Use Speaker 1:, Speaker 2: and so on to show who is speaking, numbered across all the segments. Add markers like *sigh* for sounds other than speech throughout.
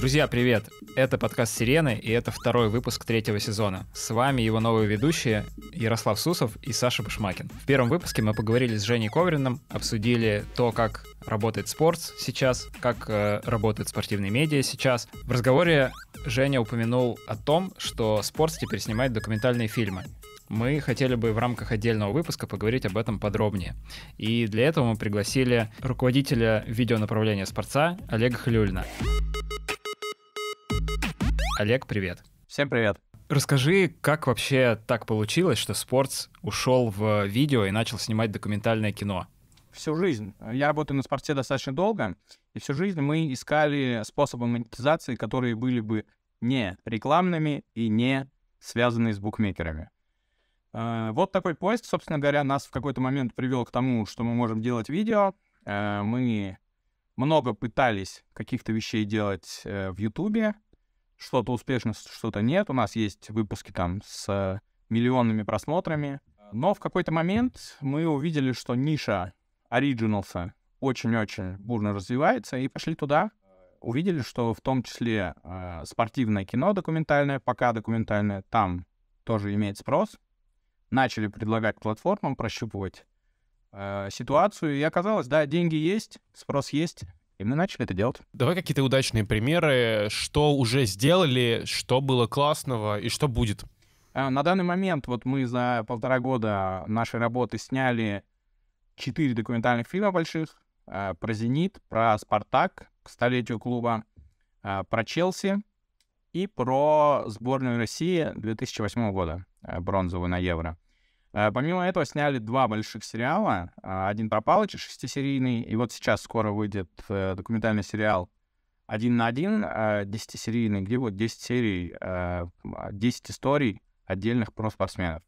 Speaker 1: Друзья, привет! Это подкаст «Сирены», и это второй выпуск третьего сезона. С вами его новые ведущие Ярослав Сусов и Саша Башмакин. В первом выпуске мы поговорили с Женей Ковриным, обсудили то, как работает спорт сейчас, как э, работают спортивные медиа сейчас. В разговоре Женя упомянул о том, что спорт теперь снимает документальные фильмы. Мы хотели бы в рамках отдельного выпуска поговорить об этом подробнее. И для этого мы пригласили руководителя видеонаправления спорта Олега Хлюльна. Олег, привет. Всем привет. Расскажи, как вообще так получилось, что Спортс ушел в видео и начал снимать документальное кино?
Speaker 2: Всю жизнь. Я работаю на спорте достаточно долго, и всю жизнь мы искали способы монетизации, которые были бы не рекламными и не связанные с букмекерами. Э, вот такой поиск, собственно говоря, нас в какой-то момент привел к тому, что мы можем делать видео. Э, мы много пытались каких-то вещей делать э, в Ютубе, что-то успешно, что-то нет. У нас есть выпуски там с миллионными просмотрами. Но в какой-то момент мы увидели, что ниша оригиналса очень-очень бурно развивается, и пошли туда. Увидели, что в том числе э, спортивное кино документальное, пока документальное, там тоже имеет спрос. Начали предлагать платформам прощупывать э, ситуацию, и оказалось, да, деньги есть, спрос есть, и мы начали это делать.
Speaker 3: Давай какие-то удачные примеры, что уже сделали, что было классного и что будет. Э, на данный
Speaker 2: момент вот мы за полтора года нашей работы сняли четыре документальных фильма больших э, про «Зенит», про «Спартак» к столетию клуба, э, про «Челси» и про сборную России 2008 года, бронзовую на Евро. Э, помимо этого сняли два больших сериала. А, один про Палыча, шестисерийный, и вот сейчас скоро выйдет э, документальный сериал «Один на один», э, десятисерийный, где вот 10 серий, 10 а, историй отдельных про спортсменов.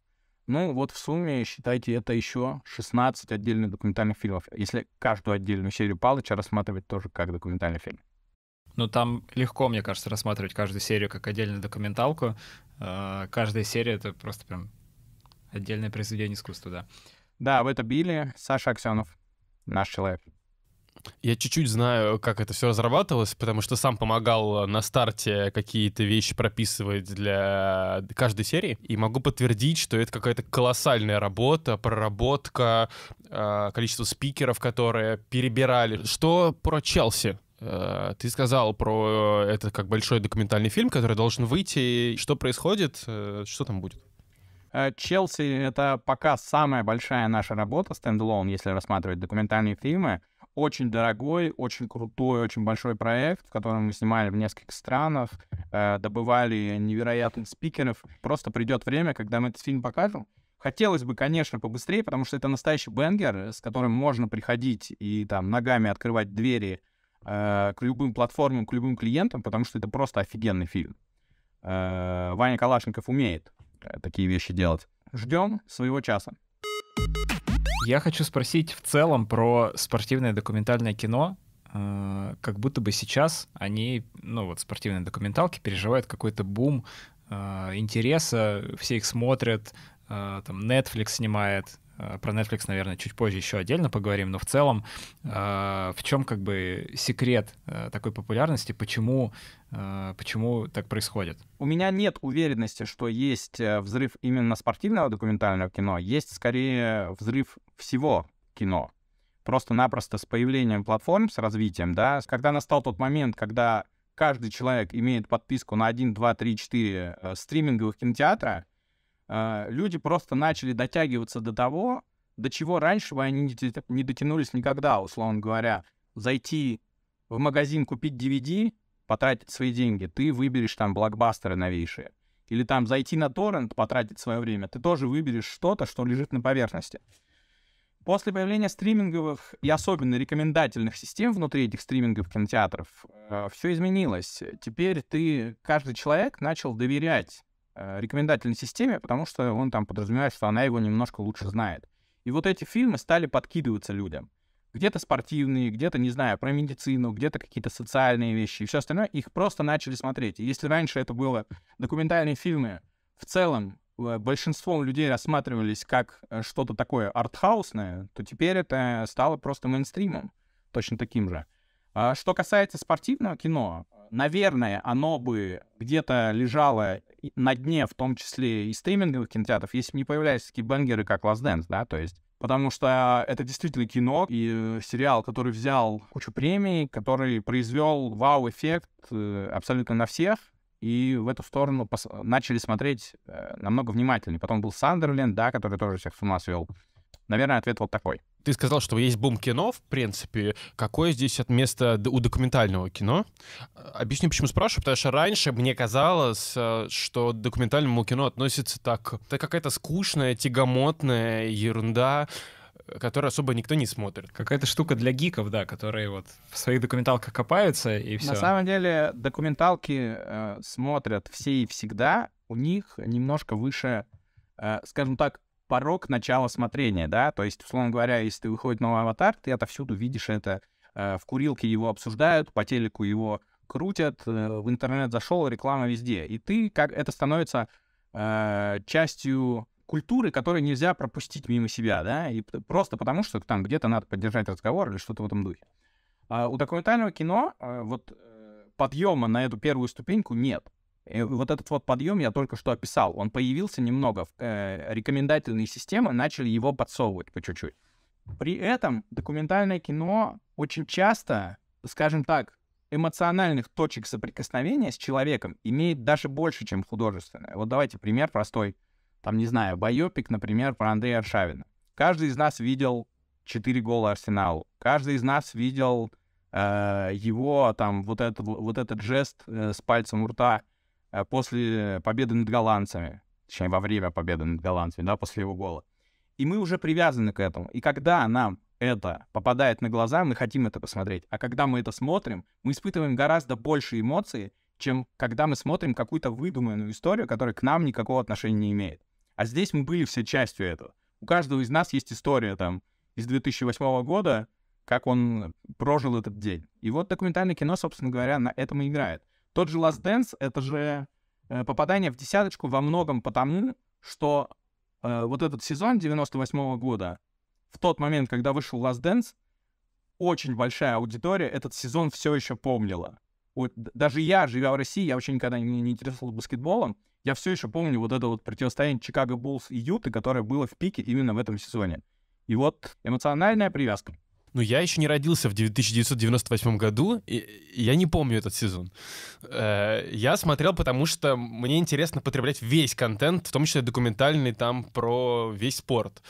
Speaker 2: Ну, вот в сумме, считайте, это еще 16 отдельных документальных фильмов, если каждую отдельную серию Палыча рассматривать тоже как документальный фильм.
Speaker 1: Ну, там легко, мне кажется, рассматривать каждую серию как отдельную документалку. Каждая серия — это просто прям Отдельное произведение искусства, да. Да, в это били Саша Аксенов,
Speaker 3: наш человек. Я чуть-чуть знаю, как это все разрабатывалось, потому что сам помогал э, на старте какие-то вещи прописывать для э, каждой серии. И могу подтвердить, что это какая-то колоссальная работа, проработка, э, количество спикеров, которые перебирали. Что про Челси? Ты сказал про это как большой документальный фильм, который должен выйти. Что происходит? Что там будет? Э, Челси — это пока самая большая наша работа, стендалон, если рассматривать
Speaker 2: документальные фильмы. Очень дорогой, очень крутой, очень большой проект, в котором мы снимали в нескольких странах, э, добывали невероятных спикеров. Просто придет время, когда мы этот фильм покажем. Хотелось бы, конечно, побыстрее, потому что это настоящий бенгер, с которым можно приходить и там ногами открывать двери э, к любым платформам, к любым клиентам, потому что это просто офигенный фильм. Э, Ваня Калашников умеет Э, такие вещи делать. Ждем своего часа.
Speaker 1: Я хочу спросить в целом про спортивное документальное кино. Э, как будто бы сейчас они, ну вот спортивные документалки, переживают какой-то бум э, интереса, все их смотрят, там Netflix снимает, Э, про Netflix, наверное, чуть позже еще отдельно поговорим, но в целом э, в чем как бы секрет э, такой популярности, почему, почему так происходит?
Speaker 2: У меня нет уверенности, что есть взрыв именно спортивного документального кино, а есть скорее взрыв всего кино. Просто-напросто с появлением платформ, с развитием, да, когда настал тот момент, когда каждый человек имеет подписку на 1, 2, 3, 4 стриминговых кинотеатра, а, люди просто начали дотягиваться до того, до чего раньше бы они не дотянулись никогда, условно говоря. Зайти в магазин, купить DVD, потратить свои деньги, ты выберешь там блокбастеры новейшие. Или там зайти на торрент, потратить свое время, ты тоже выберешь что-то, что лежит на поверхности. После появления стриминговых и особенно рекомендательных систем внутри этих стримингов кинотеатров, э, все изменилось. Теперь ты, каждый человек начал доверять Э, рекомендательной системе, потому что он там подразумевает, что она его немножко лучше знает. И вот эти фильмы стали подкидываться людям. Где-то спортивные, где-то, не знаю, про медицину, где-то какие-то социальные вещи и все остальное. Их просто начали смотреть. И если раньше это было документальные фильмы, в целом э, большинством людей рассматривались как э, что-то такое артхаусное, то теперь это стало просто мейнстримом, точно таким же. А что касается спортивного кино, наверное, оно бы где-то лежало на дне, в том числе и стриминговых кинотеатров, если бы не появлялись такие бангеры, как Last Dance, да, то есть потому что это действительно кино и сериал, который взял кучу премий, который произвел вау-эффект э, абсолютно на всех, и в эту сторону пос- начали смотреть э, намного внимательнее. Потом был Сандерленд, да, который тоже всех с ума свел. Наверное, ответ вот такой.
Speaker 3: Ты сказал, что есть бум кино, в принципе. Какое здесь от места у документального кино? А, объясню, почему спрашиваю. Потому что раньше мне казалось, э, что к документальному кино относится так. Это какая-то скучная, тягомотная ерунда которую особо никто не
Speaker 1: смотрит. Какая-то штука для гиков, да, которые вот в своих документалках копаются и все. На самом деле
Speaker 2: документалки э, смотрят все и всегда. У них немножко выше, э, скажем так, порог начала смотрения, да, то есть, условно говоря, если ты выходит новый аватар, ты отовсюду видишь это, э, в курилке его обсуждают, по телеку его крутят, э, в интернет зашел, реклама везде. И ты, как это становится э, частью культуры, которую нельзя пропустить мимо себя, да, и просто потому, что там где-то надо поддержать разговор или что-то в этом духе. А у документального кино э, вот э, подъема на эту первую ступеньку нет. И вот этот вот подъем я только что описал. Он появился немного. Э, рекомендательные системы начали его подсовывать по чуть-чуть. При этом документальное кино очень часто, скажем так, эмоциональных точек соприкосновения с человеком имеет даже больше, чем художественное. Вот давайте пример простой. Там, не знаю, байопик, например, про Андрея Аршавина. Каждый из нас видел четыре гола Арсеналу. Каждый из нас видел э, его, там, вот этот, вот этот жест э, с пальцем у рта Э, после победы над голландцами, точнее, во время победы над голландцами, да, после его гола. И мы уже привязаны к этому. И когда нам это попадает на глаза, мы хотим это посмотреть. А когда мы это смотрим, мы испытываем гораздо больше эмоций, чем когда мы смотрим какую-то выдуманную историю, которая к нам никакого отношения не имеет. А здесь мы были все частью этого. У каждого из нас есть история там из 2008 года, как он прожил этот день. И вот документальное кино, собственно говоря, на этом и играет. Тот же Last Dance — это же э, попадание в десяточку во многом потому, что э, вот этот сезон 98 -го года, в тот момент, когда вышел Last Dance, очень большая аудитория этот сезон все еще помнила. Вот, даже я, живя в России, я очень никогда не, не интересовался баскетболом, я все еще помню вот это вот противостояние Чикаго Буллс и Юты, которое было в пике именно в этом сезоне. И вот эмоциональная привязка.
Speaker 3: Ну, я еще не родился в 1998 году, и я не помню этот сезон. Э, я смотрел, потому что мне интересно потреблять весь контент, в том числе документальный там про весь спорт.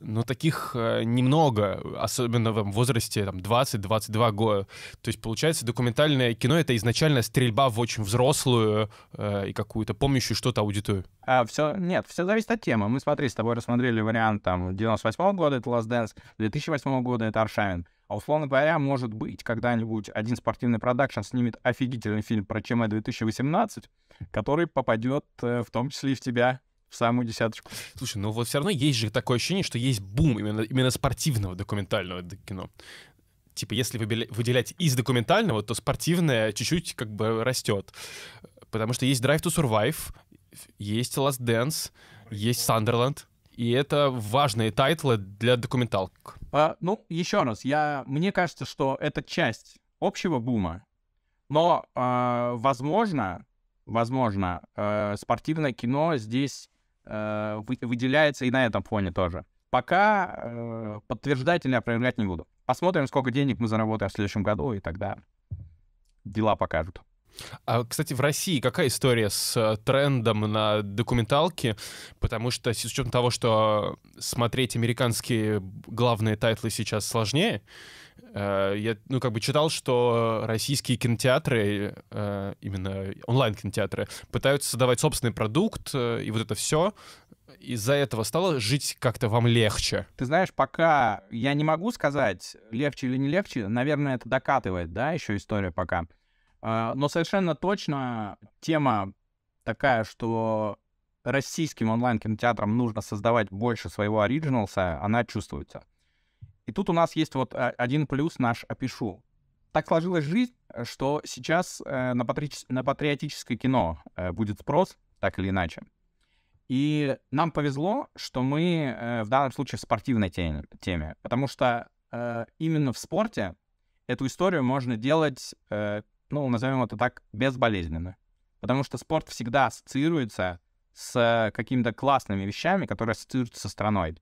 Speaker 3: Но таких э, немного, особенно в возрасте там, 20-22 года. То есть, получается, документальное кино — это изначально стрельба в очень взрослую э, и какую-то помнящую что-то аудиторию.
Speaker 2: А, все, нет, все зависит от темы. Мы, смотри, с тобой рассмотрели вариант там 98 года — это Last Dance, 2008 года — это Аршайн, неравен. А условно говоря, может быть, когда-нибудь один спортивный продакшн снимет офигительный
Speaker 3: фильм про ЧМ 2018, который попадет э, в том числе и в тебя в самую десяточку. Слушай, ну вот все равно есть же такое ощущение, что есть бум именно, именно спортивного документального кино. Типа, если выделять из документального, то спортивное чуть-чуть как бы растет. Потому что есть Drive to Survive, есть Last Dance, есть Sunderland. И это важные тайтлы для документалок. А, ну, еще раз, я, мне кажется, что это часть общего бума,
Speaker 2: но, э, возможно, возможно, э, спортивное кино здесь э, выделяется и на этом фоне тоже. Пока э, подтверждать или опровергать не буду. Посмотрим, сколько денег мы заработаем в следующем году, и тогда дела покажут.
Speaker 3: А, кстати, в России какая история с э, трендом на документалки? Потому что с учетом того, что смотреть американские главные тайтлы сейчас сложнее, э, я, ну, как бы читал, что российские кинотеатры, э, именно онлайн-кинотеатры, пытаются создавать собственный продукт, и вот это все из-за этого стало жить как-то вам легче?
Speaker 2: Ты знаешь, пока я не могу сказать, легче или не легче, наверное, это докатывает, да, еще история пока. А, но совершенно точно тема такая, что российским онлайн-кинотеатрам нужно создавать больше своего оригиналса, она чувствуется. И тут у нас есть вот а, один плюс наш опишу. Так сложилась жизнь, что сейчас э, на, патри... на патриотическое кино э, будет спрос, так или иначе. И нам повезло, что мы э, в данном случае в спортивной теме, потому что именно в спорте эту историю можно делать ну, назовем это так, безболезненно. Потому что спорт всегда ассоциируется с э, какими-то классными вещами, которые ассоциируются со страной.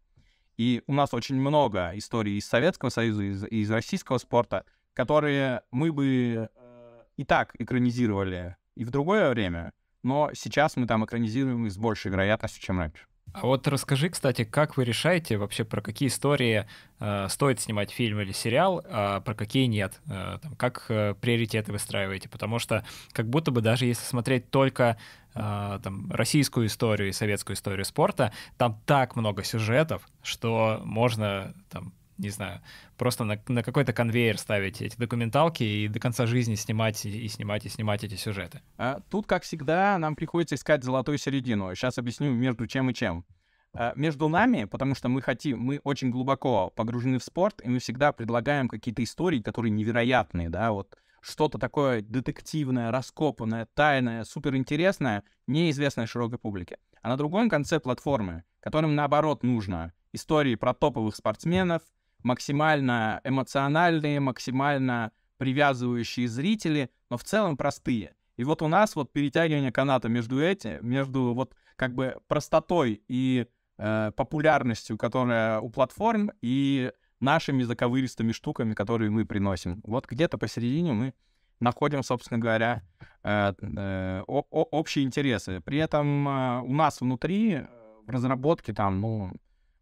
Speaker 2: И у нас очень много историй из Советского Союза, из, из российского спорта, которые мы бы э, и так экранизировали и в другое время, но сейчас мы там экранизируем их с большей вероятностью, чем раньше.
Speaker 1: А вот расскажи, кстати, как вы решаете вообще, про какие истории э, стоит снимать фильм или сериал, а про какие нет? Э, там, как э, приоритеты выстраиваете? Потому что как будто бы даже если смотреть только э, там, российскую историю и советскую историю спорта, там так много сюжетов, что можно там, не знаю, просто на, на какой-то конвейер ставить эти документалки и до конца жизни снимать и, и снимать и снимать эти сюжеты.
Speaker 2: А тут, как всегда, нам приходится искать золотую середину. Сейчас объясню между чем и чем. А, между нами, потому что мы хотим, мы очень глубоко погружены в спорт, и мы всегда предлагаем какие-то истории, которые невероятные, да, вот что-то такое детективное, раскопанное, тайное, суперинтересное, неизвестное широкой публике. А на другом конце платформы, которым наоборот нужно истории про топовых спортсменов, максимально эмоциональные, максимально привязывающие зрители, но в целом простые. И вот у нас вот перетягивание каната между эти, между вот как бы простотой и э, популярностью, которая у платформ, и нашими заковыристыми штуками, которые мы приносим. Вот где-то посередине мы находим, собственно говоря, э, э, о, о, общие интересы. При этом э, у нас внутри э, в разработке там, ну,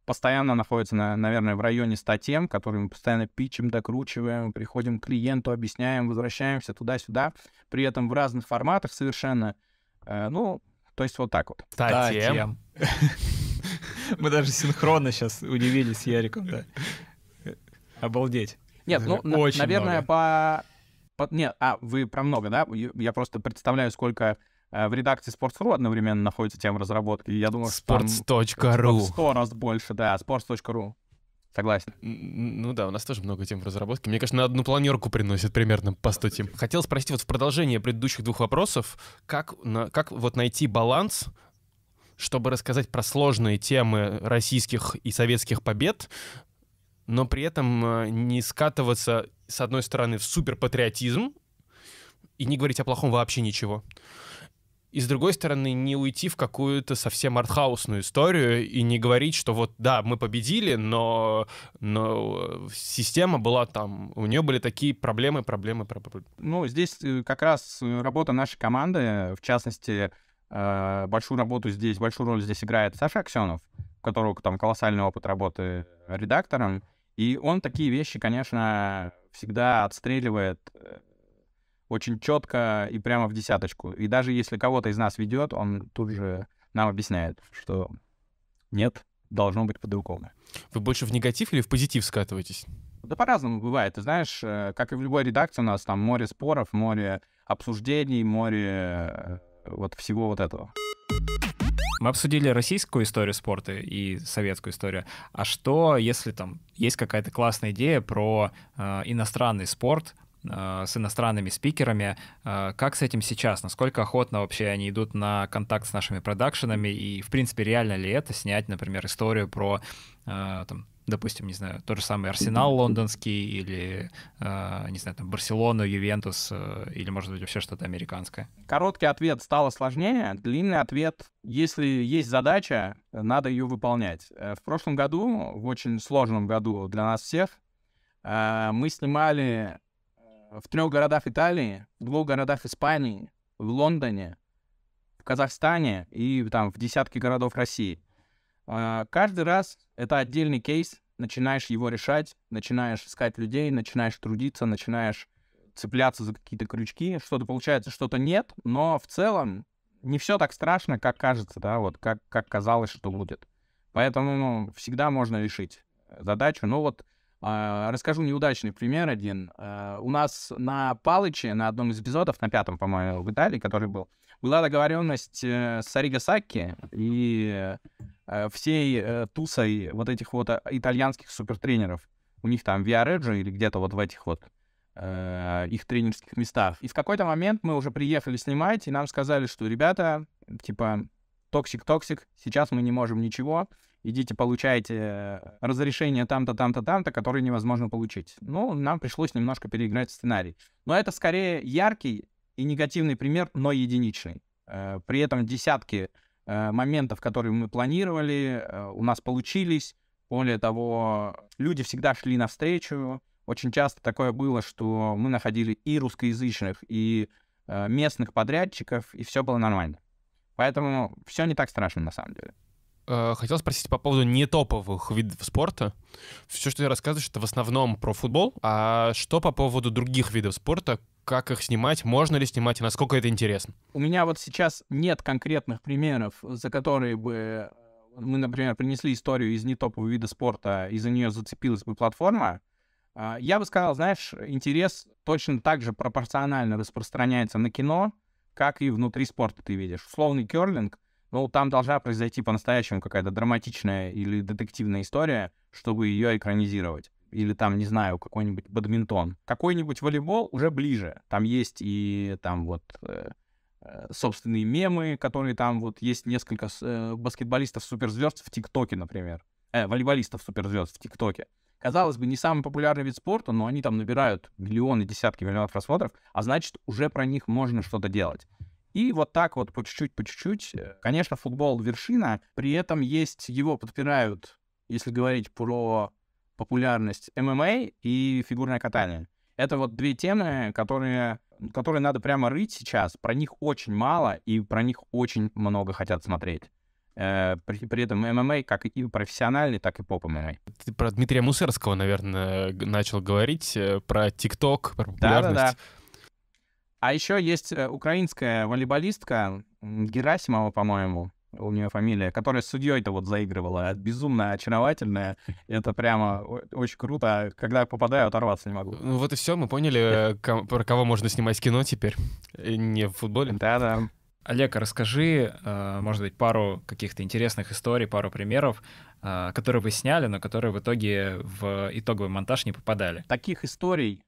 Speaker 2: постоянно находится, на, наверное, в районе 100 тем, которые мы постоянно пичем, докручиваем, приходим к клиенту, объясняем, возвращаемся туда-сюда, при этом в разных форматах совершенно. Э, ну, то есть вот так вот. 100 да, тем. тем.
Speaker 1: Мы даже синхронно сейчас удивились Яриком, да. Обалдеть. Нет, ну, Очень наверное, много.
Speaker 2: по... по... Нет, а, вы про много, да? Я просто представляю, сколько Э, в редакции Sports.ru одновременно находится тема разработки. Я думаю, Sports.ru. сто
Speaker 3: раз больше, да, Sports.ru. Согласен. Ну да, у нас тоже много тем в разработке. Мне кажется, на одну планерку приносят примерно по 100 тем. Хотел спросить вот в продолжение предыдущих двух вопросов, как, на, как вот найти баланс чтобы рассказать про сложные темы российских и советских побед, но при этом э, не скатываться, с одной стороны, в суперпатриотизм и не говорить о плохом вообще ничего и с другой стороны не уйти в какую-то совсем артхаусную историю и не говорить, что вот да, мы победили, но, но э, система была там, у нее были такие проблемы, проблемы, проблемы.
Speaker 2: Ну, здесь э, как раз э, работа нашей команды, в частности, большую работу здесь, большую роль здесь играет Саша Аксенов, у которого там колоссальный опыт работы редактором, и он такие вещи, конечно, всегда отстреливает очень четко и прямо в десяточку. И даже если кого-то из нас ведет, он тут же нам объясняет, что
Speaker 3: нет, должно быть по-другому. Вы больше в негатив или в позитив скатываетесь?
Speaker 2: Да по-разному бывает. Ты знаешь, э, как и в любой редакции у нас там море споров, море обсуждений,
Speaker 1: море э, вот всего вот этого. Мы обсудили российскую историю спорта и советскую историю. А что, если там есть какая-то классная идея про э, иностранный спорт, Э, с иностранными спикерами. Э, как с этим сейчас? Насколько охотно вообще они идут на контакт с нашими продакшенами? И, в принципе, реально ли это снять, например, историю про, э, там, допустим, не знаю, тот же самый Арсенал лондонский или, не знаю, там, Барселону, Ювентус или, может быть, вообще что-то американское?
Speaker 2: Короткий ответ стало сложнее, длинный ответ если есть задача, надо ее выполнять. В прошлом году, в очень сложном году для нас всех, мы снимали в трех городах Италии, в двух городах Испании, в Лондоне, в Казахстане и там в десятке городов России. А, каждый раз это отдельный кейс, начинаешь его решать, начинаешь искать людей, начинаешь трудиться, начинаешь цепляться за какие-то крючки, что-то получается, что-то нет, но в целом не все так страшно, как кажется, да, вот как, как казалось, что будет. Поэтому ну, всегда можно решить задачу. Ну вот а, расскажу неудачный пример один. Э, у нас на Палыче, на одном из эпизодов, на пятом, по-моему, в Италии, который был, была договоренность э, с Оригасаки и э, всей тусой вот этих вот итальянских супертренеров. У них там Виареджо или где-то вот в этих вот их тренерских местах. И в какой-то момент мы уже приехали снимать, и нам сказали, что, ребята, типа, токсик-токсик, сейчас мы не можем ничего, идите получайте разрешение там-то, там-то, там-то, которое невозможно получить. Ну, нам пришлось немножко переиграть сценарий. Но это скорее яркий и негативный пример, но единичный. Э, при этом десятки э, моментов, которые мы планировали, э, у нас получились. Более того, люди всегда шли навстречу. Очень часто такое было, что мы находили и русскоязычных, и местных подрядчиков, и все было нормально. Поэтому все не так страшно на самом деле.
Speaker 3: Э, хотел спросить по поводу нетоповых видов спорта. Все, что ты рассказываешь, это в основном про футбол. А что по поводу других видов спорта? Как их снимать? Можно ли снимать? И насколько это интересно?
Speaker 2: У меня вот сейчас нет конкретных примеров, за которые бы э, мы, например, принесли историю из нетопового вида спорта, и за нее зацепилась бы платформа. А, я бы сказал, знаешь, интерес точно так же пропорционально распространяется на кино, как и внутри спорта ты видишь. Условный керлинг — ну, там должна произойти по-настоящему какая-то драматичная или детективная история, чтобы ее экранизировать. Или там, не знаю, какой-нибудь бадминтон. Какой-нибудь волейбол уже ближе. Там есть и там вот э, э, собственные мемы, которые там вот есть несколько э, баскетболистов-суперзвезд в ТикТоке, например. Э, волейболистов-суперзвезд в ТикТоке. Казалось бы, не самый популярный вид спорта, но они там набирают миллионы, десятки миллионов просмотров, а значит, уже про них можно что-то делать. И вот так вот по чуть-чуть, по чуть-чуть. Э, конечно, футбол вершина, при этом есть, его подпирают, если говорить про популярность ММА и фигурное катание. Это вот две темы, которые, которые надо прямо рыть сейчас. Про них очень мало, и про них очень много хотят смотреть. Э, при, при этом ММА как и профессиональный, так и поп-ММА.
Speaker 3: Ты про Дмитрия Мусорского, наверное, начал говорить, э, про ТикТок, про популярность. Да-да-да.
Speaker 2: А еще есть э, украинская волейболистка Герасимова, по-моему, у нее фамилия, которая с судьей-то вот заигрывала. А, безумно очаровательная. Это прямо очень круто. Когда попадаю, оторваться не могу.
Speaker 3: Ну вот и все, мы поняли, про кого можно снимать кино теперь. Не в
Speaker 1: футболе. Да-да. Олег, а расскажи, э, может быть, пару каких-то интересных историй, пару примеров, э, которые вы сняли, но которые в итоге в итоговый монтаж не попадали. Таких историй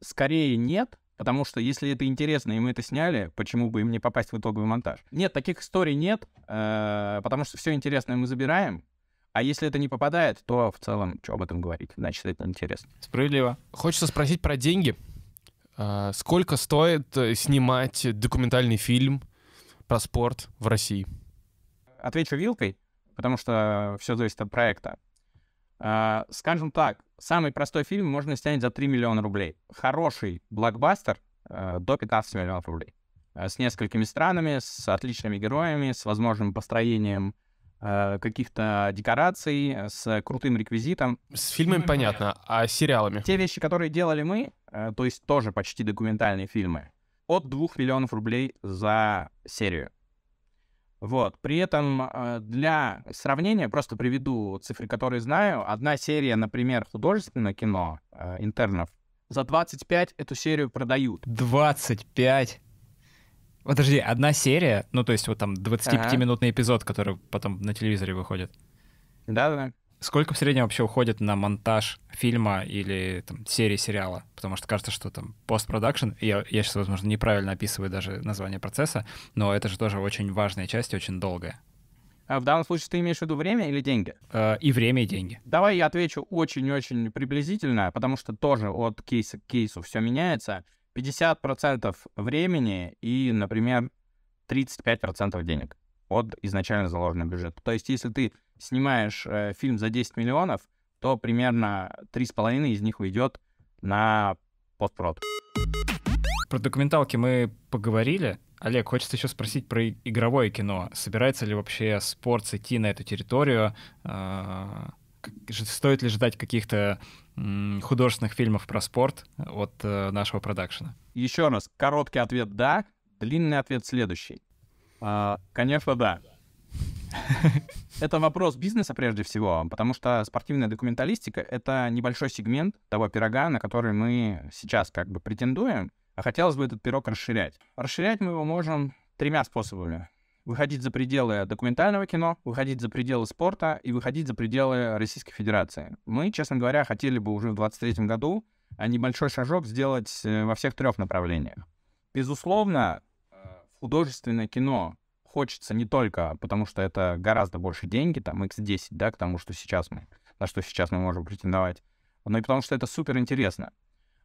Speaker 1: скорее нет, Потому что если это интересно, и мы это сняли,
Speaker 2: почему бы им не попасть в итоговый монтаж? Нет, таких историй нет, э, потому что все интересное мы забираем, а если это не попадает, то в целом, что об этом говорить? Значит, это интересно.
Speaker 3: Справедливо. Хочется спросить про деньги. Э, сколько стоит э, снимать документальный фильм про спорт в России? Отвечу вилкой, потому
Speaker 2: что все зависит от проекта. Скажем так, Самый простой фильм можно снять за 3 миллиона рублей. Хороший блокбастер э, до 15 миллионов рублей. Э, с несколькими странами, с отличными героями, с возможным построением э, каких-то декораций, э, с крутым реквизитом. С фильмами понятно, а с сериалами? Те вещи, которые делали мы, э, то есть тоже почти документальные фильмы, от 2 миллионов рублей за серию. Вот. При этом а, для сравнения просто приведу цифры, которые знаю. Одна серия, например, художественное кино а,
Speaker 1: интернов за 25 эту серию продают. 25? Подожди, одна серия? Ну, то есть вот там 25-минутный ага. эпизод, который потом на телевизоре выходит. Да-да. Сколько в среднем вообще уходит на монтаж фильма или там, серии сериала? Потому что кажется, что там постпродакшн, я, я сейчас, возможно, неправильно описываю даже название процесса, но это же тоже очень важная часть, очень долгая. А в данном случае ты имеешь в виду
Speaker 2: время или деньги? Э, и время, и деньги. Давай я отвечу очень-очень приблизительно, потому что тоже от кейса к кейсу все меняется. 50% времени и, например, 35% денег от изначально заложенного бюджета. То есть, если ты снимаешь э, фильм за 10 миллионов, то примерно 3,5 из них уйдет
Speaker 1: на постпрод. Про документалки мы поговорили. Олег, хочется еще спросить про игровое кино. Собирается ли вообще спорт идти на эту территорию? А, стоит ли ждать каких-то художественных фильмов про спорт от э, нашего продакшена?
Speaker 2: Еще раз, короткий ответ — да, длинный ответ следующий. А, конечно, да. *laughs* Это вопрос бизнеса прежде всего, потому что спортивная документалистика — это небольшой сегмент того пирога, на который мы сейчас как бы претендуем, а хотелось бы этот пирог расширять. Расширять мы его можем тремя способами. Выходить за пределы документального кино, выходить за пределы спорта и выходить за пределы Российской Федерации. Мы, честно говоря, хотели бы уже в 2023 году а небольшой шажок сделать э, во всех трех направлениях. Безусловно, художественное кино хочется не только потому, что это гораздо больше деньги, там, x10, да, к тому, что сейчас мы, на что сейчас мы можем претендовать, но и потому, что это супер интересно.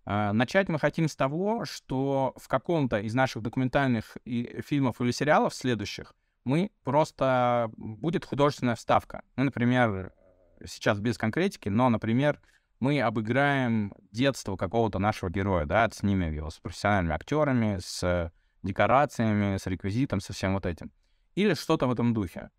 Speaker 2: А, начать мы хотим с того, что в каком-то из наших документальных и фильмов или сериалов следующих мы просто... будет художественная вставка. Ну, например, сейчас без конкретики, но, например, мы обыграем детство какого-то нашего героя, да, снимем его с профессиональными актерами, с декорациями, с реквизитом, со всем вот этим. Или что-то в этом духе.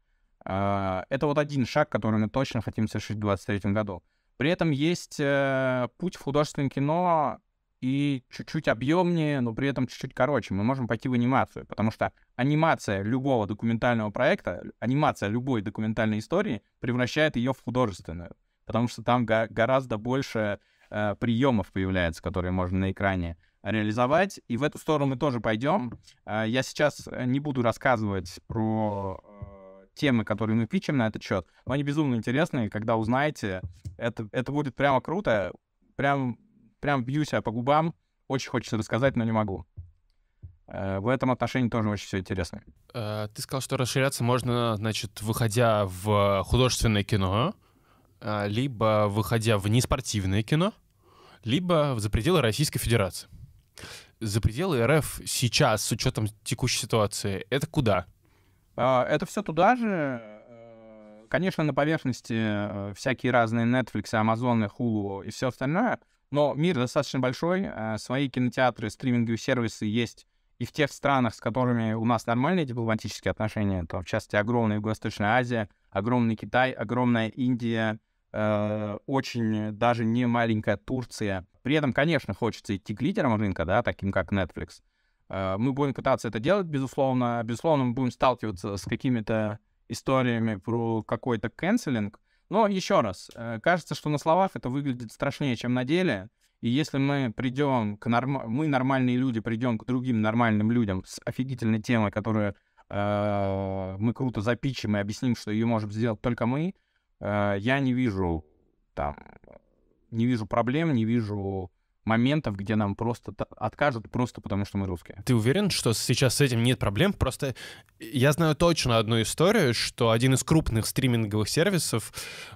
Speaker 2: А, это вот один шаг, который мы точно хотим совершить в 2023 году. При этом есть э, путь в художественное кино и чуть-чуть объемнее, но при этом чуть-чуть короче. Мы можем пойти в анимацию, потому что анимация любого документального проекта, анимация любой документальной истории превращает ее в художественную, потому что там гораздо больше э, приемов появляется, которые можно на экране реализовать. И в эту сторону мы тоже пойдем. А, я сейчас э, не буду рассказывать про э, темы, которые мы пичем на этот счет, но они безумно интересные. Когда узнаете, это, это будет прямо круто. Прям, прям бью себя по губам. Очень хочется рассказать, но не могу. Э, в этом отношении тоже очень все интересно.
Speaker 3: Ты сказал, что расширяться можно, значит, выходя в художественное кино, а, либо выходя в неспортивное кино, либо за пределы Российской Федерации. За пределы РФ сейчас, с учетом текущей ситуации, это куда? А, это все туда же. Э, конечно,
Speaker 2: на поверхности э, всякие разные Netflix, Amazon, Hulu и все остальное, но мир достаточно большой, э, свои кинотеатры, стриминговые сервисы есть и в тех странах, с которыми у нас нормальные дипломатические отношения, то в частности огромная Юго-Восточная Азия, огромный Китай, огромная Индия — Э, очень даже не маленькая Турция. При этом, конечно, хочется идти к лидерам рынка, да, таким как Netflix. Э, мы будем пытаться это делать, безусловно. Безусловно, мы будем сталкиваться с какими-то историями про какой-то канцелинг. Но еще раз, э, кажется, что на словах это выглядит страшнее, чем на деле. И если мы придем к норм... мы нормальные люди придем к другим нормальным людям с офигительной темой, которую э, мы круто запичим и объясним, что ее можем сделать только мы, Э, я не вижу там, не вижу проблем, не вижу
Speaker 3: моментов, где нам просто откажут просто потому, что мы русские. Ты уверен, что сейчас с этим нет проблем? Просто я знаю точно одну историю, что один из крупных стриминговых сервисов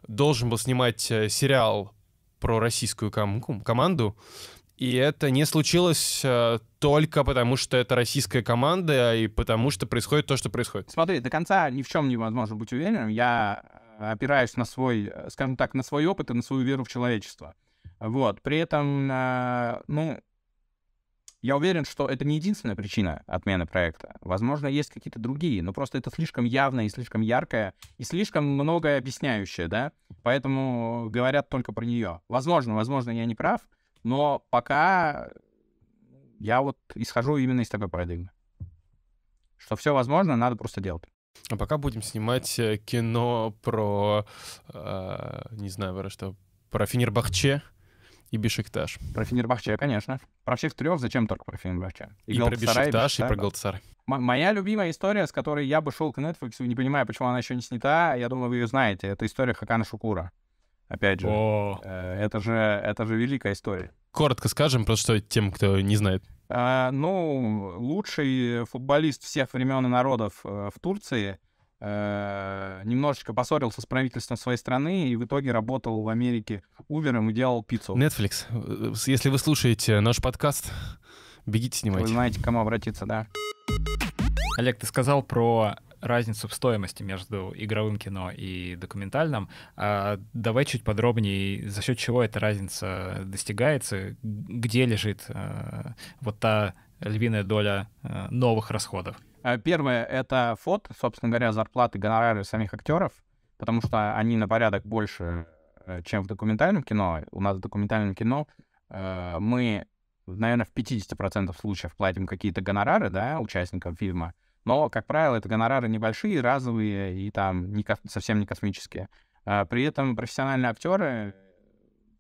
Speaker 3: должен был снимать э, сериал про российскую ком команду, и это не случилось э, только потому, что это российская команда, и потому что происходит то, что происходит.
Speaker 2: Смотри, до конца ни в чем невозможно быть уверенным. Я а, опираясь на свой, э, скажем так, на свой опыт и на свою веру в человечество. Вот. При этом, а, ну, я уверен, что это не единственная причина отмены проекта. Возможно, есть какие-то другие, но просто это слишком явное и слишком яркое, и слишком многое объясняющее, да? Поэтому говорят только про нее. Возможно, возможно, я не прав, но пока я вот исхожу именно из такой парадигмы.
Speaker 3: Что все возможно, надо просто делать. А пока будем снимать э, кино про, э, не знаю, про что, про Фенербахче и Бешикташ. Про Фенербахче, конечно. Про всех трех зачем только про Фенербахче? И, и про Бешикташ, и, и про Галцар.
Speaker 2: Моя любимая история, с которой я бы шел к Netflix, не понимаю, почему она еще не снята, я думаю, вы ее знаете, это история Хакана Шукура. Опять же, О. Э, это же, это же великая история
Speaker 3: коротко скажем, просто что тем, кто не знает.
Speaker 2: А, ну, лучший футболист всех времен и народов э, в Турции а, немножечко поссорился с правительством своей страны и в итоге работал в Америке увером и делал пиццу. Netflix,
Speaker 3: если вы слушаете наш подкаст, бегите снимать. Вы
Speaker 1: знаете, к кому обратиться, да. Олег, ты сказал про разницу в стоимости между игровым кино и документальным. А давай чуть подробнее, за счет чего эта разница достигается, где лежит э, вот та львиная доля э, новых расходов.
Speaker 2: Э, первое — это фот, собственно говоря, зарплаты, гонорары самих актеров, потому что они на порядок больше, э, чем в документальном кино. У нас в документальном кино э, мы, наверное, в 50% случаев платим какие-то гонорары, да, участникам фильма — но, как правило, это гонорары небольшие, разовые и там не, совсем не космические. А при этом профессиональные актеры,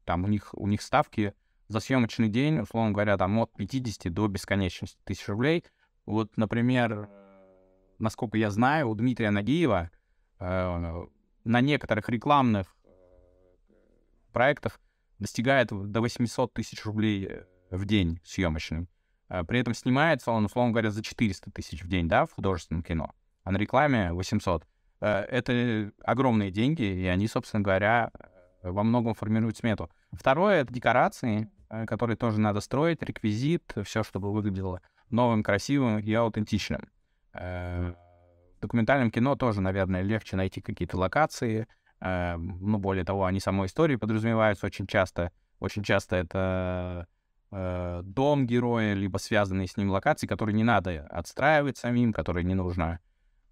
Speaker 2: там у них, у них ставки за съемочный день, условно говоря, там от 50 до бесконечности тысяч рублей. Вот, например, насколько я знаю, у Дмитрия Нагиева э, на некоторых рекламных э, проектах достигает до 800 тысяч рублей э, в день съемочным. Э, при этом снимается он, условно говоря, за 400 тысяч в день, да, в художественном кино, а на рекламе 800. Э, это огромные деньги, и они, собственно говоря, э, во многом формируют смету. Второе — это декорации, которые тоже надо строить, реквизит, все, чтобы выглядело новым, красивым и аутентичным. В документальном кино тоже, наверное, легче найти какие-то локации. Ну, более того, они самой истории подразумеваются очень часто. Очень часто это Э, дом героя, либо связанные с ним локации, которые не надо отстраивать самим, которые не нужно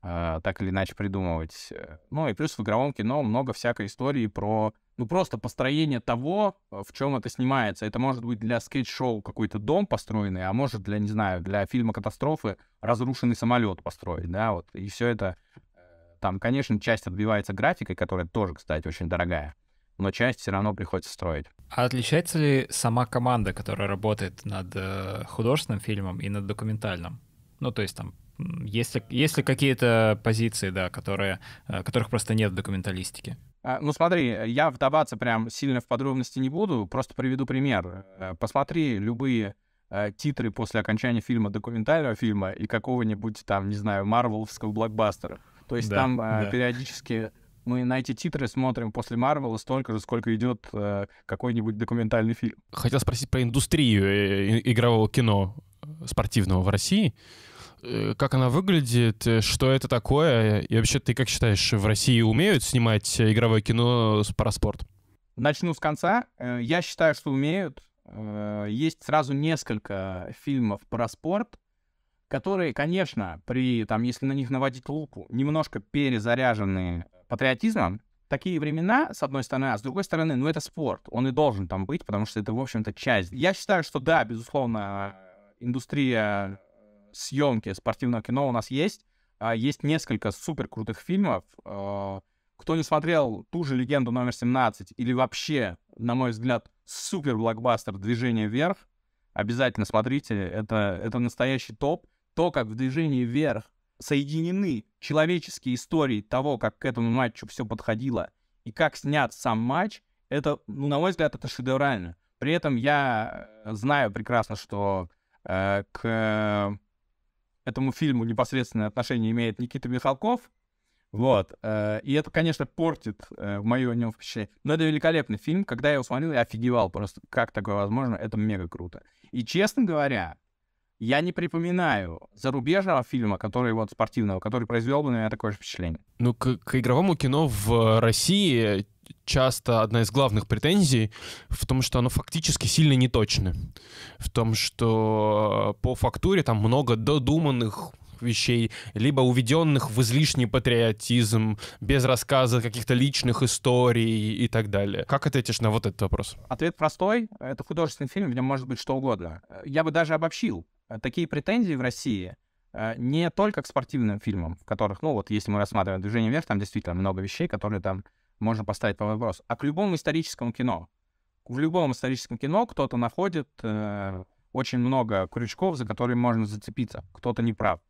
Speaker 2: э, так или иначе придумывать. Э, ну и плюс в игровом кино много всякой истории про, ну просто построение того, в чем это снимается. Это может быть для скетч-шоу какой-то дом построенный, а может для, не знаю, для фильма катастрофы разрушенный самолет построить, да, вот. И все это там, конечно, часть отбивается графикой, которая тоже, кстати, очень дорогая но часть все равно приходится строить.
Speaker 1: А отличается ли сама команда, которая работает над э, художественным фильмом и над документальным? Ну, то есть там есть ли, есть ли какие-то позиции, да, которые, э, которых просто нет в документалистике?
Speaker 2: А, ну, смотри, я вдаваться прям сильно в подробности не буду, просто приведу пример. Э, посмотри любые титры после окончания фильма, документального фильма и какого-нибудь там, не знаю, марвеловского блокбастера. То есть да, там да. периодически мы на эти титры смотрим после Марвела столько же, сколько идет э, какой-нибудь документальный фильм.
Speaker 3: Хотел спросить про индустрию э, игрового кино э, спортивного в России. Э, как она выглядит, что это такое? И вообще, ты как считаешь, в России умеют снимать игровое кино про спорт?
Speaker 2: Начну с конца. Я считаю, что умеют. Есть сразу несколько фильмов про спорт, которые, конечно, при, там, если на них наводить лупу, немножко перезаряженные патриотизма, такие времена, с одной стороны, а с другой стороны, ну, это спорт. Он и должен там быть, потому что это, в общем-то, часть. Я считаю, что да, безусловно, индустрия съемки спортивного кино у нас есть. А, есть несколько супер крутых фильмов. А, кто не смотрел ту же «Легенду номер 17» или вообще, на мой взгляд, супер блокбастер «Движение вверх», обязательно смотрите. Это, это настоящий топ. То, как в «Движении вверх» соединены человеческие истории того, как к этому матчу все подходило, и как снят сам матч, это, ну, на мой взгляд, это шедеврально. При этом я э, знаю прекрасно, что э, к э, этому фильму непосредственное отношение имеет Никита Михалков. Вот. Э, и это, конечно, портит э, мое о нем впечатление. Но это великолепный фильм. Когда я его смотрел, я офигевал просто. Как такое возможно? Это мега круто. И, честно говоря, я не припоминаю зарубежного фильма, который вот спортивного, который произвел бы на меня такое же впечатление.
Speaker 3: Ну, к, к игровому кино в России часто одна из главных претензий в том, что оно фактически сильно неточно. В том, что по фактуре там много додуманных вещей, либо уведенных в излишний патриотизм, без рассказа каких-то личных историй и так далее. Как ответишь на вот этот вопрос?
Speaker 2: Ответ простой. Это художественный фильм, в нем может быть что угодно. Я бы даже обобщил. Э, такие претензии в России э, не только к спортивным фильмам, в которых, ну вот, если мы рассматриваем «Движение вверх», там действительно много вещей, которые там можно поставить по вопросу, а к любому историческому кино. В любом историческом кино кто-то находит э, очень много крючков, за которые можно зацепиться, кто-то не прав.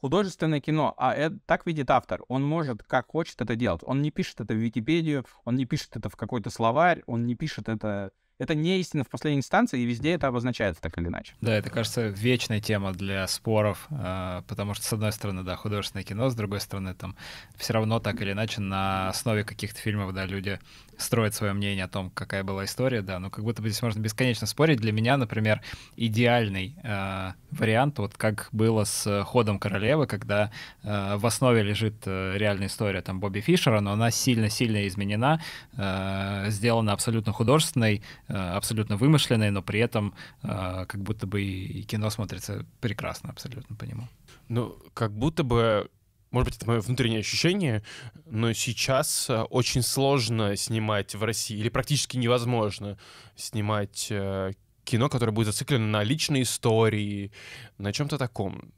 Speaker 2: Художественное кино, а это, так видит автор, он может как хочет это делать. Он не пишет это в Википедию, он не пишет это в какой-то словарь, он не пишет это это не истина в последней инстанции, и везде это обозначается так или иначе.
Speaker 1: Да, это, кажется, вечная тема для споров, а, потому что, с одной стороны, да, художественное кино, с другой стороны, там все равно так или иначе на основе каких-то фильмов, да, люди строят свое мнение о том, какая была история, да, но ну, как будто бы здесь можно бесконечно спорить. Для меня, например, идеальный э, вариант, вот как было с «Ходом королевы», когда э, в основе лежит э, реальная история там Бобби Фишера, но она сильно-сильно изменена, э, сделана абсолютно художественной, Э, абсолютно вымышленной, но при этом э, как будто бы и кино смотрится прекрасно абсолютно по нему. Ну,
Speaker 3: как будто бы может быть, это мое внутреннее ощущение, но сейчас э, очень сложно снимать в России, или практически невозможно снимать кино, которое будет зациклено на личной истории, на чем-то таком.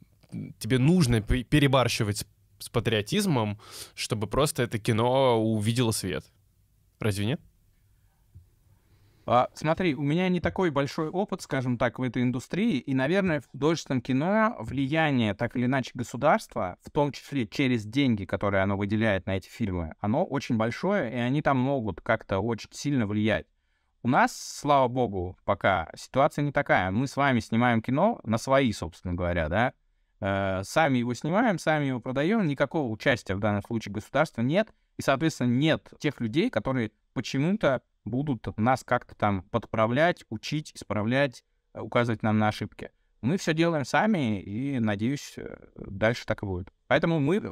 Speaker 3: Тебе нужно перебарщивать с патриотизмом, чтобы просто это кино увидело свет. Разве нет? А, смотри, у меня не такой большой
Speaker 2: опыт, скажем так, в этой индустрии, и, наверное, в художественном кино влияние так или иначе государства, в том числе через деньги, которые оно выделяет на эти фильмы, оно очень большое, и они там могут как-то очень сильно влиять. У нас, слава богу, пока ситуация не такая. Мы с вами снимаем кино на свои, собственно говоря, да, э, сами его снимаем, сами его продаем, никакого участия в данном случае государства нет, и, соответственно, нет тех людей, которые почему-то будут нас как-то там подправлять, учить, исправлять, э, указывать нам на ошибки. Мы все делаем сами, и, надеюсь, э, дальше так и будет. Поэтому мы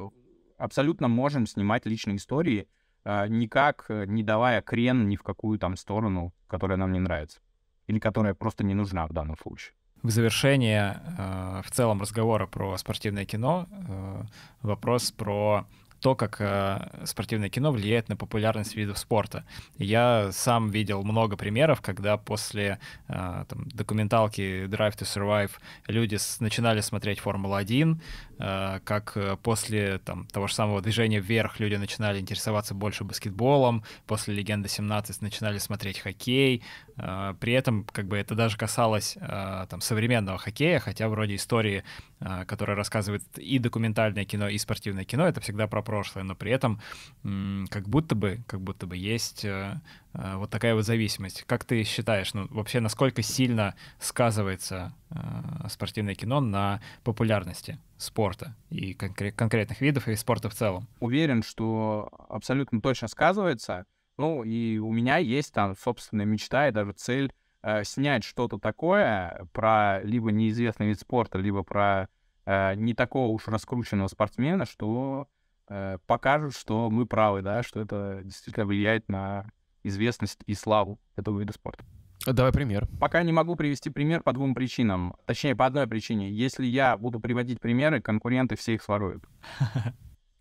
Speaker 2: абсолютно можем снимать личные истории, а, никак э, не давая крен ни в какую там сторону, которая нам не нравится или которая просто не нужна в данном случае.
Speaker 1: В завершение э, в целом разговора про спортивное кино э, вопрос про то, как э, спортивное кино влияет на популярность видов спорта. Я сам видел много примеров, когда после э, там, документалки Drive to Survive люди с, начинали смотреть Формулу-1, Э, как э, после там, того же самого движения вверх люди начинали интересоваться больше баскетболом, после «Легенды 17» начинали смотреть хоккей, э, при этом как бы это даже касалось там, современного хоккея, хотя вроде истории, которая рассказывает и документальное кино, и спортивное кино, это всегда про прошлое, но при этом как будто бы, как будто бы есть Э, вот такая вот зависимость. Как ты считаешь, ну вообще насколько сильно сказывается э, спортивное кино на популярности спорта и конкре- конкретных видов и спорта в целом?
Speaker 2: Уверен, что абсолютно точно сказывается. Ну и у меня есть там собственная мечта и даже цель э, снять что-то такое про либо неизвестный вид спорта, либо про э, не такого уж раскрученного спортсмена, что э, покажут, что мы правы, да, что это действительно влияет на известность и славу этого вида спорта.
Speaker 3: Давай пример.
Speaker 2: Пока не могу привести пример по двум причинам. Точнее, по одной причине. Если я буду приводить примеры, конкуренты все их своруют. *laughs*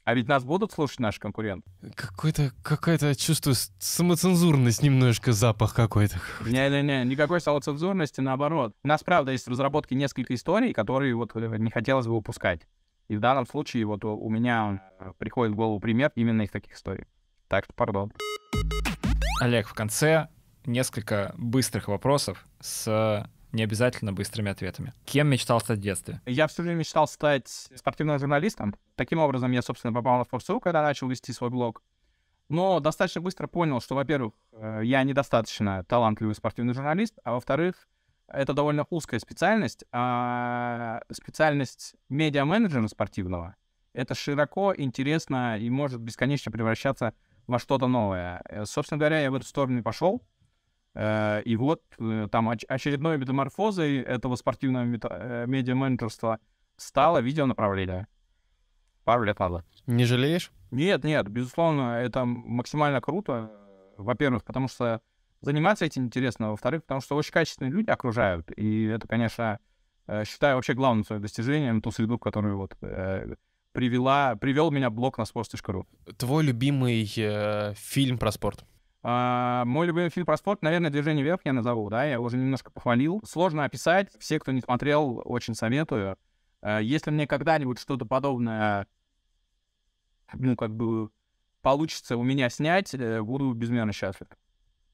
Speaker 2: А ведь нас будут слушать наши конкуренты?
Speaker 3: Какой-то, какая-то, чувствую, самоцензурность немножко, запах какой-то.
Speaker 2: Не-не-не, никакой самоцензурности, наоборот. У нас, правда, есть в разработке несколько историй, которые вот э, не хотелось бы упускать. И в данном случае вот у меня э, приходит в голову пример именно из таких историй. Так что, пардон.
Speaker 1: Олег, в конце несколько быстрых вопросов с не обязательно быстрыми ответами. Кем мечтал стать в детстве?
Speaker 2: Я все время мечтал стать спортивным журналистом. Таким образом, я, собственно, попал на ФСУ, когда начал вести свой блог. Но достаточно быстро понял, что, во-первых, э, я недостаточно талантливый спортивный журналист, а во-вторых, это довольно узкая специальность, а специальность медиа-менеджера спортивного — это широко, интересно и может бесконечно превращаться во что-то новое. Э, собственно говоря, я в эту сторону и пошел. Э, и вот э, там очередной метаморфозой этого спортивного мета- медиа-менеджерства стало видеонаправление. Пару лет назад. Не жалеешь? Нет, нет, безусловно, это максимально круто. Во-первых, потому что заниматься этим интересно. Во-вторых, потому что очень качественные люди окружают. И это, конечно, считаю вообще главным своим достижением ту среду, в которую вот привела, привел меня блог на sports.ru. Твой любимый э, фильм про спорт? Uh, мой любимый фильм про спорт, наверное, «Движение вверх» я назову, да, я уже немножко похвалил. Сложно описать, все, кто не смотрел, очень советую. Uh, если мне когда-нибудь что-то подобное, ну, как бы, получится у меня снять, э, буду безмерно счастлив.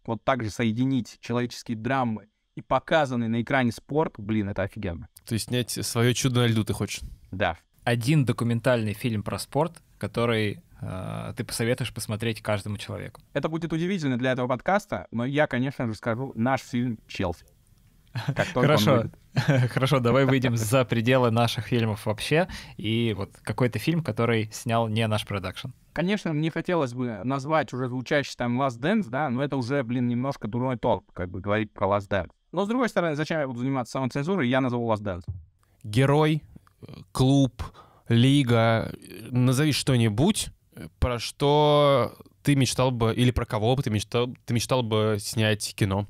Speaker 2: Вот так же соединить человеческие драмы и показанный на экране спорт, блин, это офигенно.
Speaker 1: То есть снять свое чудо на льду ты хочешь? Да один документальный фильм про спорт, который э, ты посоветуешь посмотреть каждому человеку?
Speaker 2: Это будет удивительно для этого подкаста, но я, конечно же, скажу наш фильм «Челси».
Speaker 1: Хорошо, *laughs* хорошо, давай выйдем за пределы наших фильмов вообще и вот какой-то фильм, который снял не наш продакшн.
Speaker 2: Конечно, мне хотелось бы назвать уже звучащий там Last Dance, да, но это уже, блин, немножко дурной толк, как бы говорить про Last Dance. Но с другой стороны, зачем я буду заниматься самоцензурой, я назову Last Dance.
Speaker 3: Герой клуб, лига, назови что-нибудь, про что ты мечтал бы, или про кого бы ты мечтал, ты мечтал бы снять кино?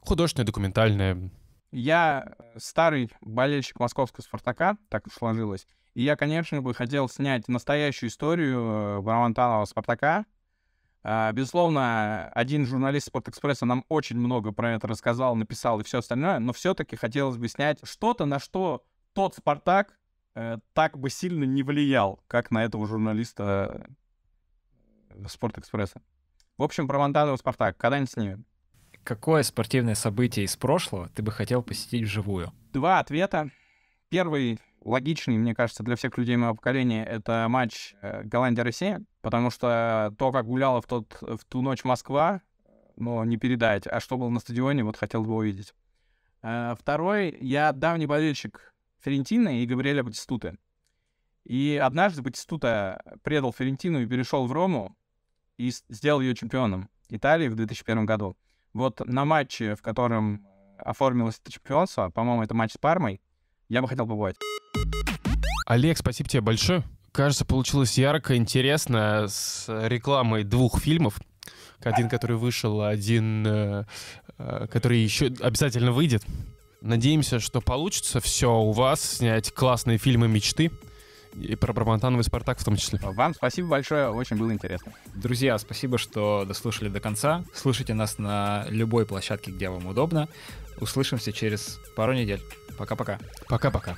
Speaker 3: Художественное, документальное.
Speaker 2: Я старый болельщик московского «Спартака», так сложилось. И я, конечно, бы хотел снять настоящую историю э, Барамонтанова «Спартака». А, безусловно, один журналист «Спортэкспресса» нам очень много про это рассказал, написал и все остальное, но все-таки хотелось бы снять что-то, на что тот «Спартак» Э, так бы сильно не влиял, как на этого журналиста э, Спортэкспресса. В общем, про Монтанова Спартак. Когда-нибудь снимем. Какое спортивное событие из прошлого ты бы
Speaker 1: хотел посетить вживую?
Speaker 2: Два ответа. Первый логичный, мне кажется, для всех людей моего поколения, это матч э, Голландия-Россия, потому что то, как гуляла в, тот, в ту ночь Москва, но не передать, а что было на стадионе, вот хотел бы увидеть. второй, я давний болельщик Ферентины и Габриэля Батистута. И однажды Батистута предал Ферентину и перешел в Рому и сделал ее чемпионом Италии в 2001 году. Вот на матче, в котором э, оформилось это чемпионство, по-моему, это матч с Пармой, я бы хотел побывать.
Speaker 3: Олег, спасибо тебе большое. Кажется, получилось ярко, интересно, с рекламой двух фильмов. Один, который вышел, один, э, э, который еще обязательно выйдет. Надеемся, что получится все у вас снять классные фильмы мечты.
Speaker 1: И про Барбантанов и Спартак в том числе. Вам спасибо большое, очень было интересно. Друзья, спасибо, что дослушали до конца. Слушайте нас на любой площадке, где вам удобно. Услышимся через пару недель. Пока-пока.
Speaker 3: Пока-пока.